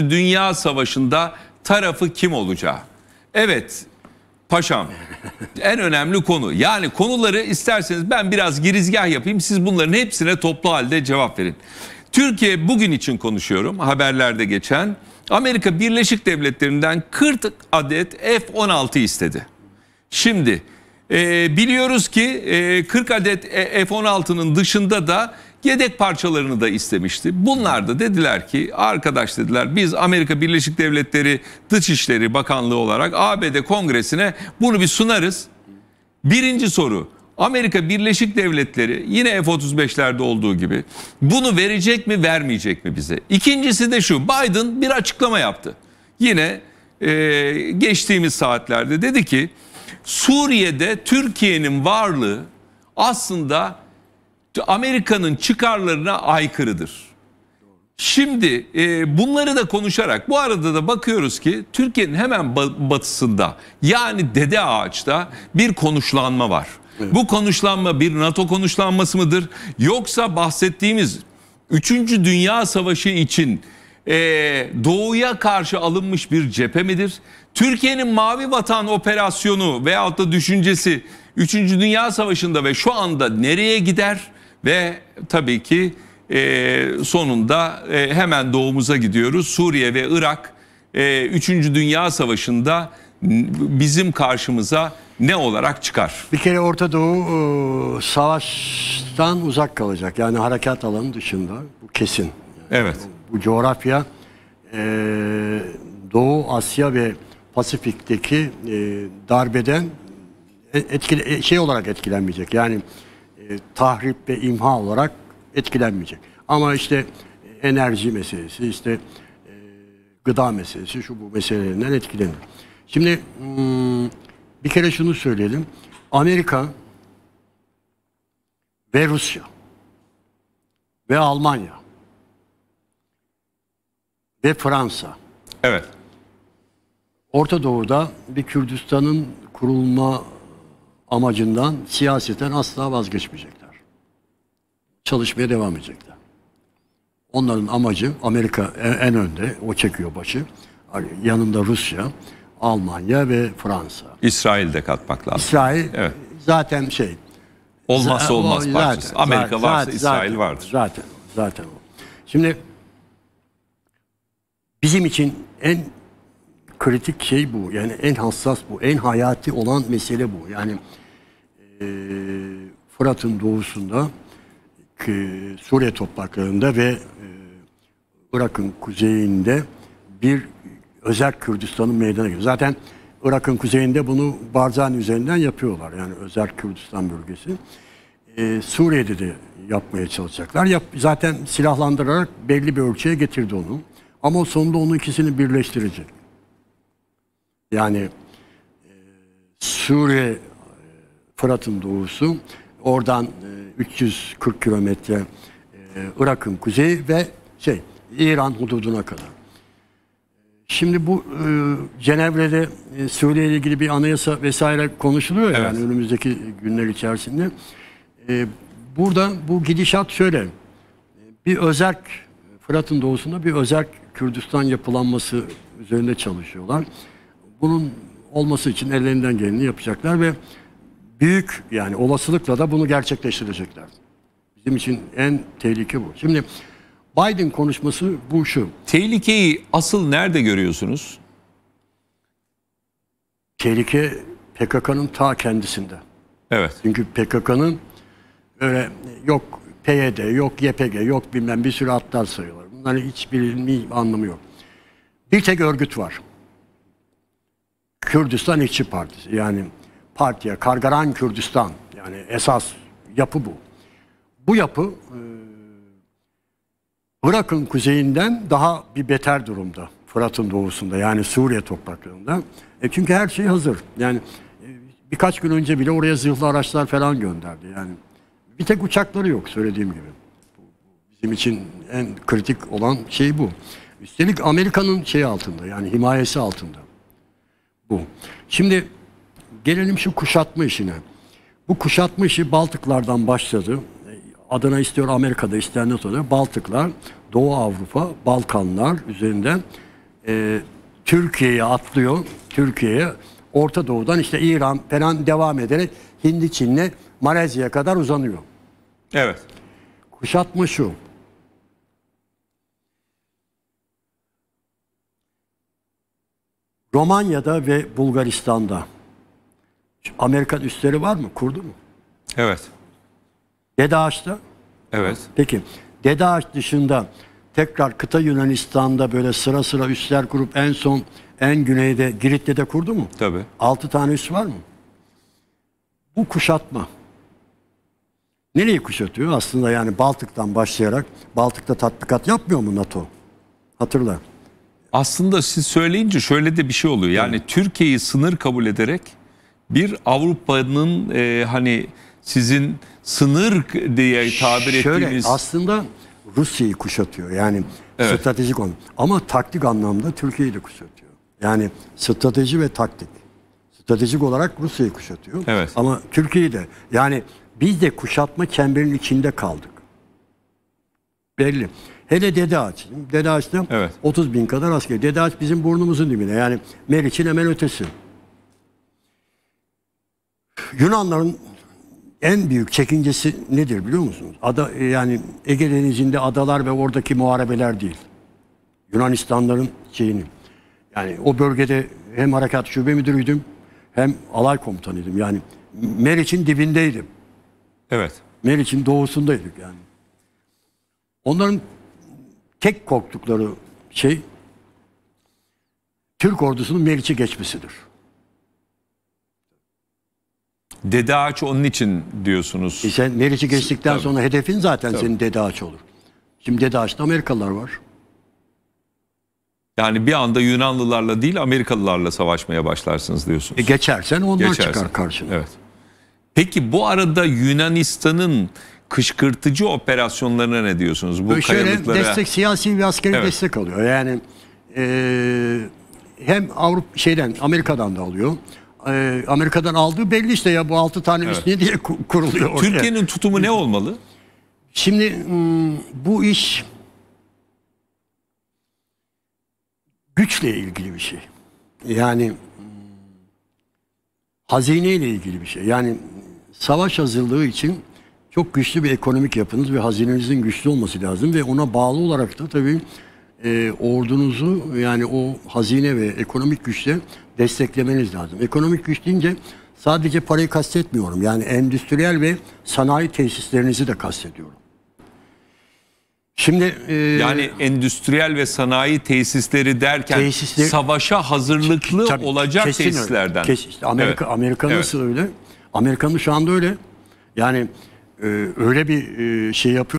Dünya Savaşı'nda tarafı kim olacağı. Evet paşam en önemli konu. Yani konuları isterseniz ben biraz girizgah yapayım siz bunların hepsine toplu halde cevap verin. Türkiye bugün için konuşuyorum haberlerde geçen. Amerika Birleşik Devletleri'nden 40 adet F-16 istedi. Şimdi e, biliyoruz ki e, 40 adet e, F-16'nın dışında da Yedek parçalarını da istemişti. Bunlar da dediler ki arkadaş dediler biz Amerika Birleşik Devletleri Dışişleri Bakanlığı olarak ABD Kongresi'ne bunu bir sunarız. Birinci soru Amerika Birleşik Devletleri yine F-35'lerde olduğu gibi bunu verecek mi vermeyecek mi bize? İkincisi de şu Biden bir açıklama yaptı. Yine e, geçtiğimiz saatlerde dedi ki Suriye'de Türkiye'nin varlığı aslında Amerika'nın çıkarlarına aykırıdır. Şimdi e, bunları da konuşarak bu arada da bakıyoruz ki Türkiye'nin hemen batısında yani Dede Ağaç'ta bir konuşlanma var. Evet. Bu konuşlanma bir NATO konuşlanması mıdır? Yoksa bahsettiğimiz 3. Dünya Savaşı için e, doğuya karşı alınmış bir cephe midir? Türkiye'nin Mavi Vatan operasyonu veyahut da düşüncesi 3. Dünya Savaşı'nda ve şu anda nereye gider? Ve tabii ki e, sonunda e, hemen doğumuza gidiyoruz. Suriye ve Irak e, 3. Dünya Savaşı'nda bizim karşımıza ne olarak çıkar? Bir kere Orta Doğu e, savaştan uzak kalacak. Yani harekat alanı dışında. Bu kesin. Yani evet. Bu, bu coğrafya e, Doğu Asya ve Pasifik'teki e, darbeden e, etkile, e, şey olarak etkilenmeyecek. Yani e, tahrip ve imha olarak etkilenmeyecek. Ama işte enerji meselesi, işte e, gıda meselesi, şu bu meselelerinden etkilenir. Şimdi hmm, bir kere şunu söyleyelim. Amerika ve Rusya ve Almanya ve Fransa. Evet. Orta Doğu'da bir Kürdistan'ın kurulma amacından siyaseten asla vazgeçmeyecekler. Çalışmaya devam edecekler. Onların amacı Amerika en önde, o çekiyor başı. Hani yanında Rusya, Almanya ve Fransa. İsrail de katmak lazım. İsrail evet. zaten şey. Olmazsa olmaz zaten, parçası. Zaten, Amerika varsa zaten, İsrail vardır. Zaten zaten o. Şimdi bizim için en kritik şey bu. Yani en hassas bu. En hayati olan mesele bu. Yani e, Fırat'ın doğusunda e, Suriye topraklarında ve e, Irak'ın kuzeyinde bir özel Kürdistan'ın meydana geliyor. Zaten Irak'ın kuzeyinde bunu Barzan üzerinden yapıyorlar. Yani özel Kürdistan bölgesi. Ee, Suriye'de de yapmaya çalışacaklar. Yap, zaten silahlandırarak belli bir ölçüye getirdi onu. Ama sonunda onun ikisini birleştirecek. Yani e, Suriye e, Fırat'ın doğusu oradan 340 e, kilometre e, Irak'ın kuzeyi ve şey İran hududuna kadar. Şimdi bu e, Cenevre'de Suriye ile ilgili bir anayasa vesaire konuşuluyor evet. yani önümüzdeki günler içerisinde. E, burada bu gidişat şöyle. Bir özerk Fırat'ın doğusunda bir özerk Kürdistan yapılanması üzerinde çalışıyorlar bunun olması için ellerinden geleni yapacaklar ve büyük yani olasılıkla da bunu gerçekleştirecekler. Bizim için en tehlike bu. Şimdi Biden konuşması bu şu. Tehlikeyi asıl nerede görüyorsunuz? Tehlike PKK'nın ta kendisinde. Evet. Çünkü PKK'nın öyle yok PYD, yok YPG, yok bilmem bir sürü atlar sayıyorlar. Bunların hiçbirinin anlamı yok. Bir tek örgüt var. Kürdistan İşçi Partisi yani partiye Kargaran Kürdistan yani esas yapı bu. Bu yapı e, Irak'ın kuzeyinden daha bir beter durumda. Fırat'ın doğusunda yani Suriye topraklarında. E çünkü her şey hazır. Yani e, birkaç gün önce bile oraya zırhlı araçlar falan gönderdi. Yani bir tek uçakları yok söylediğim gibi. Bizim için en kritik olan şey bu. Üstelik Amerika'nın şey altında yani himayesi altında bu. Şimdi gelelim şu kuşatma işine. Bu kuşatma işi Baltıklardan başladı. Adana istiyor Amerika'da istenen sonra Baltıklar, Doğu Avrupa, Balkanlar üzerinden e, Türkiye'ye atlıyor. Türkiye'ye Orta Doğu'dan işte İran falan devam ederek Hindi Çin'le Malezya'ya kadar uzanıyor. Evet. Kuşatma şu. Romanya'da ve Bulgaristan'da Amerikan üsleri var mı? Kurdu mu? Evet. DEDAŞ'ta? Evet. Peki DEDAŞ dışında tekrar kıta Yunanistan'da böyle sıra sıra üsler kurup en son en güneyde Girit'te de kurdu mu? Tabii. Altı tane üs var mı? Bu kuşatma. Nereyi kuşatıyor? Aslında yani Baltık'tan başlayarak Baltık'ta tatbikat yapmıyor mu NATO? Hatırla aslında siz söyleyince şöyle de bir şey oluyor. Yani evet. Türkiye'yi sınır kabul ederek bir Avrupa'nın e, hani sizin sınır diye tabir şöyle, ettiğiniz... aslında Rusya'yı kuşatıyor. Yani evet. stratejik onu. Ama taktik anlamda Türkiye'yi de kuşatıyor. Yani strateji ve taktik. Stratejik olarak Rusya'yı kuşatıyor. Evet. Ama Türkiye'yi de yani biz de kuşatma çemberinin içinde kaldık. Belli. Hele dede ağaç. Dede ağaçta evet. 30 bin kadar asker. Dede ağaç bizim burnumuzun dibine. Yani Meriç'in hemen ötesi. Yunanların en büyük çekincesi nedir biliyor musunuz? Ada, yani Ege Denizi'nde adalar ve oradaki muharebeler değil. Yunanistanların şeyini. Yani o bölgede hem harekat şube müdürüydüm hem alay komutanıydım. Yani Meriç'in dibindeydim. Evet. Meriç'in doğusundaydık yani. Onların tek korktukları şey Türk ordusunun Meriç'i geçmesidir. Dede Ağaç onun için diyorsunuz. E sen Meriç'i geçtikten Tabii. sonra hedefin zaten Tabii. senin Dede Ağaç olur. Şimdi Dede Ağaç'ta Amerikalılar var. Yani bir anda Yunanlılarla değil Amerikalılarla savaşmaya başlarsınız diyorsunuz. E geçersen onlar Geçersin. çıkar karşına. Evet. Peki bu arada Yunanistan'ın kışkırtıcı operasyonlarına ne diyorsunuz? Bu Böyle kayalıklara... destek siyasi ve askeri evet. destek alıyor. Yani e, hem Avrupa şeyden Amerika'dan da alıyor. E, Amerika'dan aldığı belli işte ya bu 6 tane evet. niye diye kuruluyor ortaya. Türkiye'nin tutumu ne olmalı? Şimdi bu iş güçle ilgili bir şey. Yani hazineyle ilgili bir şey. Yani savaş hazırlığı için çok güçlü bir ekonomik yapınız ve hazinenizin güçlü olması lazım ve ona bağlı olarak da tabii e, ordunuzu yani o hazine ve ekonomik güçle desteklemeniz lazım. Ekonomik güç deyince sadece parayı kastetmiyorum. Yani endüstriyel ve sanayi tesislerinizi de kastediyorum. Şimdi e, yani endüstriyel ve sanayi tesisleri derken tesisleri, savaşa hazırlıklı tabii, olacak tesislerden. Öyle. Kes, işte Amerika evet. Amerika nasıl evet. öyle? Amerika'nın şu anda öyle. Yani ee, öyle bir e, şey yapıyor.